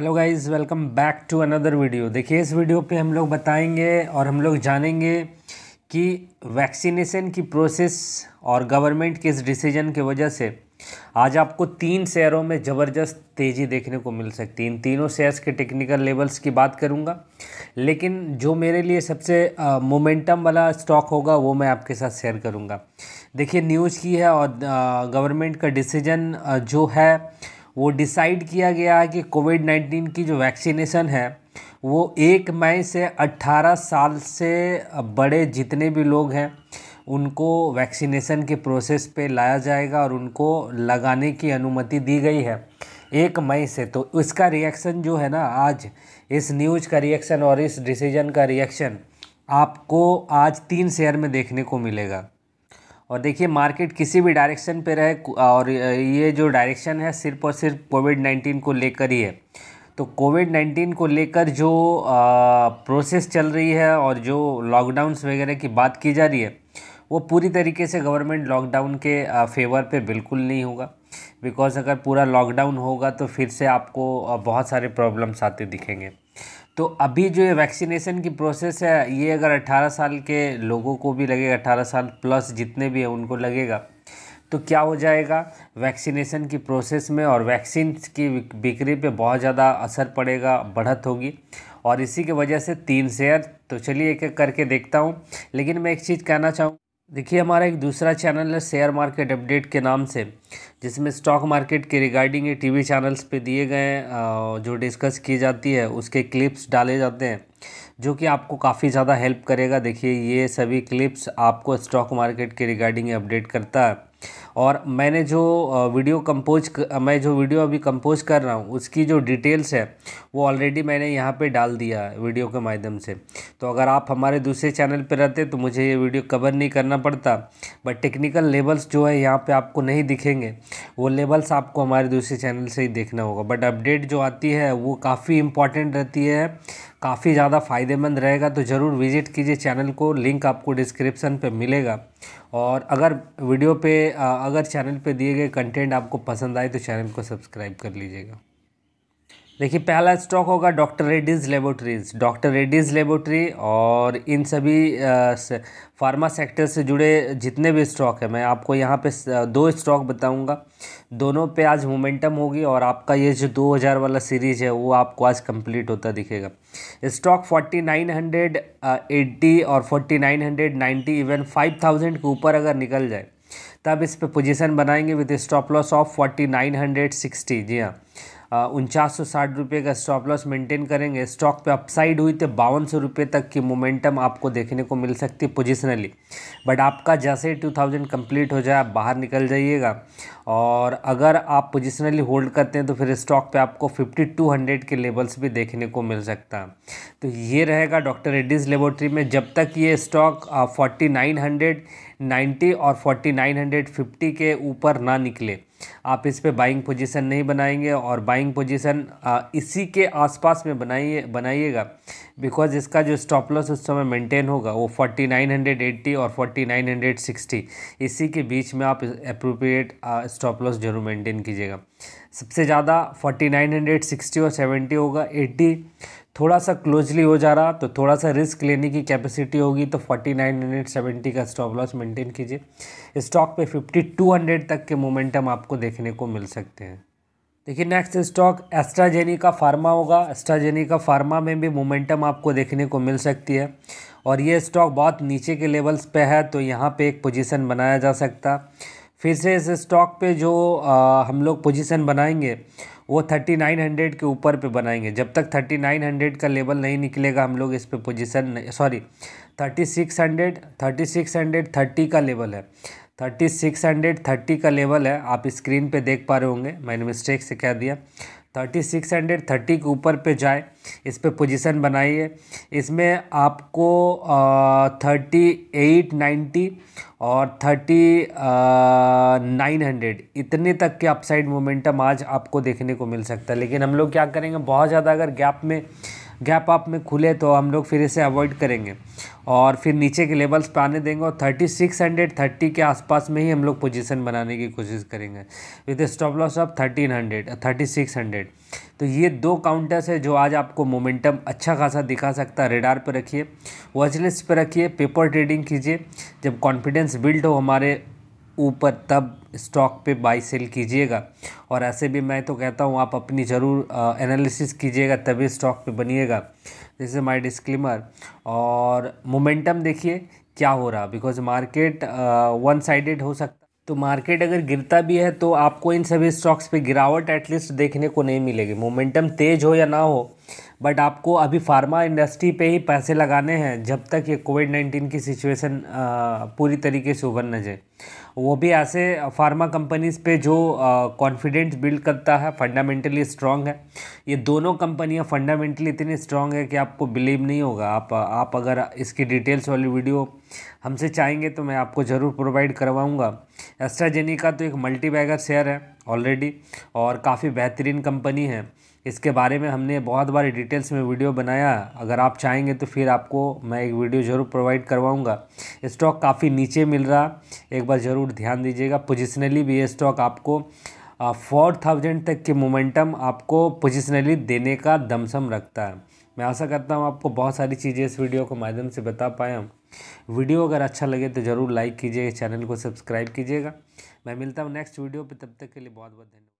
hello guys welcome back to another video देखिए इस video पे हम लोग बताएंगे और हम लोग जानेंगे कि वैक्सीनेशन की प्रोसेस और गवर्नमेंट के इस डिसीजन के वजह से आज आपको तीन शेयरों में ज़बरदस्त तेज़ी देखने को मिल सकती है इन तीनों शेयर्स के टेक्निकल लेवल्स की बात करूंगा लेकिन जो मेरे लिए सबसे मोमेंटम वाला स्टॉक होगा वो मैं आपके साथ शेयर करूंगा देखिए न्यूज़ की है और गवर्नमेंट का डिसीजन जो है वो डिसाइड किया गया है कि कोविड नाइन्टीन की जो वैक्सीनेशन है वो एक मई से 18 साल से बड़े जितने भी लोग हैं उनको वैक्सीनेशन के प्रोसेस पे लाया जाएगा और उनको लगाने की अनुमति दी गई है एक मई से तो इसका रिएक्शन जो है ना आज इस न्यूज़ का रिएक्शन और इस डिसीजन का रिएक्शन आपको आज तीन शेयर में देखने को मिलेगा और देखिए मार्केट किसी भी डायरेक्शन पे रहे और ये जो डायरेक्शन है सिर्फ और सिर्फ कोविड नाइन्टीन को लेकर ही है तो कोविड नाइन्टीन को लेकर जो आ, प्रोसेस चल रही है और जो लॉकडाउंस वगैरह की बात की जा रही है वो पूरी तरीके से गवर्नमेंट लॉकडाउन के आ, फेवर पे बिल्कुल नहीं होगा बिकॉज़ अगर पूरा लॉकडाउन होगा तो फिर से आपको बहुत सारे प्रॉब्लम्स आते दिखेंगे तो अभी जो ये वैक्सीनेशन की प्रोसेस है ये अगर 18 साल के लोगों को भी लगेगा 18 साल प्लस जितने भी हैं उनको लगेगा तो क्या हो जाएगा वैक्सीनेशन की प्रोसेस में और वैक्सीन की बिक्री पे बहुत ज़्यादा असर पड़ेगा बढ़त होगी और इसी के वजह से तीन शेयर तो चलिए एक एक करके देखता हूँ लेकिन मैं एक चीज़ कहना चाहूँ देखिए हमारा एक दूसरा चैनल है शेयर मार्केट अपडेट के नाम से जिसमें स्टॉक मार्केट के रिगार्डिंग ये टीवी चैनल्स पे दिए गए जो डिस्कस की जाती है उसके क्लिप्स डाले जाते हैं जो कि आपको काफ़ी ज़्यादा हेल्प करेगा देखिए ये सभी क्लिप्स आपको स्टॉक मार्केट के रिगार्डिंग अपडेट करता है और मैंने जो वीडियो कंपोज मैं जो वीडियो अभी कंपोज कर रहा हूँ उसकी जो डिटेल्स है वो ऑलरेडी मैंने यहाँ पे डाल दिया है वीडियो के माध्यम से तो अगर आप हमारे दूसरे चैनल पे रहते तो मुझे ये वीडियो कवर नहीं करना पड़ता बट टेक्निकल लेवल्स जो है यहाँ पर आपको नहीं दिखेंगे वो लेवल्स आपको हमारे दूसरे चैनल से ही देखना होगा बट अपडेट जो आती है वो काफ़ी इंपॉर्टेंट रहती है काफ़ी ज़्यादा फ़ायदेमंद रहेगा तो ज़रूर विजिट कीजिए चैनल को लिंक आपको डिस्क्रिप्सन पे मिलेगा और अगर वीडियो पे अगर चैनल पे दिए गए कंटेंट आपको पसंद आए तो चैनल को सब्सक्राइब कर लीजिएगा देखिए पहला स्टॉक होगा doctor Reddy's laboratories doctor Reddy's laboratory और इन सभी फार्मा सेक्टर से जुड़े जितने भी स्टॉक हैं मैं आपको यहाँ पे दो स्टॉक बताऊँगा दोनों पे आज मोमेंटम होगी और आपका ये जो 2000 वाला सीरीज है वो आपको आज कंप्लीट होता दिखेगा स्टॉक 4980 और 4990 इवन 5000 के ऊपर अगर निकल जाए तब इस पर पोजीशन बनाएंगे with stop loss of forty nine hundred sixty जी हाँ उनचास सौ साठ रुपये का स्टॉप लॉस मेंटेन करेंगे स्टॉक पे अपसाइड हुई तो बावन सौ रुपये तक की मोमेंटम आपको देखने को मिल सकती है पोजिशनली बट आपका जैसे टू थाउजेंड कम्प्लीट हो जाए आप बाहर निकल जाइएगा और अगर आप पोजिशनली होल्ड करते हैं तो फिर स्टॉक पे आपको फिफ्टी टू हंड्रेड के लेवल्स भी देखने को मिल सकता है तो ये रहेगा डॉक्टर रेड्डीज़ लेबोरेटरी में जब तक ये स्टॉक फोर्टी नाइन हंड्रेड 90 और 4950 के ऊपर ना निकले आप इस पे बाइंग पोजीशन नहीं बनाएंगे और बाइंग पोजीशन इसी के आसपास में बनाइए बनाइएगा बिकॉज इसका जो स्टॉप लॉस उस समय मेंटेन होगा वो 4980 और 4960 इसी के बीच में आप अप्रोप्रिएट स्टॉप लॉस जरूर मेंटेन कीजिएगा सबसे ज़्यादा सिक्सटी और 70 होगा 80 थोड़ा सा क्लोजली हो जा रहा तो थोड़ा सा रिस्क लेने की कैपेसिटी होगी तो सेवेंटी का स्टॉप लॉस मेंटेन कीजिए स्टॉक पे 5200 तक के मोमेंटम आपको देखने को मिल सकते हैं देखिए नेक्स्ट स्टॉक का फार्मा होगा का फार्मा में भी मोमेंटम आपको देखने को मिल सकती है और ये स्टॉक बहुत नीचे के लेवल्स पे है तो यहाँ पे एक पोजीशन बनाया जा सकता है फिर से इस स्टॉक पे जो आ, हम लोग पोजीशन बनाएंगे वो 3900 के ऊपर पे बनाएंगे जब तक 3900 का लेवल नहीं निकलेगा हम लोग इस पे पोजीशन सॉरी 3600 3600 30 का लेवल है थर्टी का लेवल है आप स्क्रीन पे देख पा रहे होंगे मैंने मिस्टेक से क्या दिया थर्टी सिक्स हंड्रेड थर्टी के ऊपर पे जाए इस पर पोजीशन बनाइए इसमें आपको थर्टी एट नाइन्टी और थर्टी नाइन हंड्रेड इतने तक के अपसाइड मोमेंटम आज आपको देखने को मिल सकता है लेकिन हम लोग क्या करेंगे बहुत ज़्यादा अगर गैप में गैप अप में खुले तो हम लोग फिर इसे अवॉइड करेंगे और फिर नीचे के लेवल्स पर आने देंगे और थर्टी सिक्स हंड्रेड थर्टी के आसपास में ही हम लोग पोजीशन बनाने की कोशिश करेंगे with stop loss of thirteen hundred thirty six hundred तो ये दो काउंटर्स है जो आज आपको मोमेंटम अच्छा खासा दिखा सकता है रेडार पर रखिए वॉचलिस्ट पर रखिए पेपर ट्रेडिंग कीजिए जब कॉन्फिडेंस बिल्ड हो हमारे ऊपर तब स्टॉक पे बाई सेल कीजिएगा और ऐसे भी मैं तो कहता हूँ आप अपनी ज़रूर एनालिसिस कीजिएगा तभी स्टॉक पे बनिएगा दिस इज़ माई डिस्क्लेमर और मोमेंटम देखिए क्या हो रहा बिकॉज मार्केट वन साइडेड हो सकता तो मार्केट अगर गिरता भी है तो आपको इन सभी स्टॉक्स पे गिरावट एटलीस्ट देखने को नहीं मिलेगी मोमेंटम तेज़ हो या ना हो बट आपको अभी फार्मा इंडस्ट्री पे ही पैसे लगाने हैं जब तक ये कोविड नाइन्टीन की सिचुएशन पूरी तरीके से उभर न जाए वो भी ऐसे फार्मा कंपनीज़ पे जो कॉन्फिडेंस बिल्ड करता है फंडामेंटली स्ट्रांग है ये दोनों कंपनियां फंडामेंटली इतनी स्ट्रांग है कि आपको बिलीव नहीं होगा आप आप अगर इसकी डिटेल्स वाली वीडियो हमसे चाहेंगे तो मैं आपको ज़रूर प्रोवाइड करवाऊँगा एस्ट्राजेनिका तो एक मल्टी बैगर शेयर है ऑलरेडी और काफ़ी बेहतरीन कंपनी है इसके बारे में हमने बहुत बार डिटेल्स में वीडियो बनाया अगर आप चाहेंगे तो फिर आपको मैं एक वीडियो ज़रूर प्रोवाइड करवाऊँगा स्टॉक काफ़ी नीचे मिल रहा एक बार ज़रूर ध्यान दीजिएगा पोजिशनली भी ये स्टॉक आपको फोर थाउजेंड तक के मोमेंटम आपको पोजिशनली देने का दमसम रखता है मैं आशा करता हूँ आपको बहुत सारी चीज़ें इस वीडियो के माध्यम से बता पाया हूँ वीडियो अगर अच्छा लगे तो ज़रूर लाइक कीजिएगा चैनल को सब्सक्राइब कीजिएगा मैं मिलता हूँ नेक्स्ट वीडियो पर तब तक के लिए बहुत बहुत धन्यवाद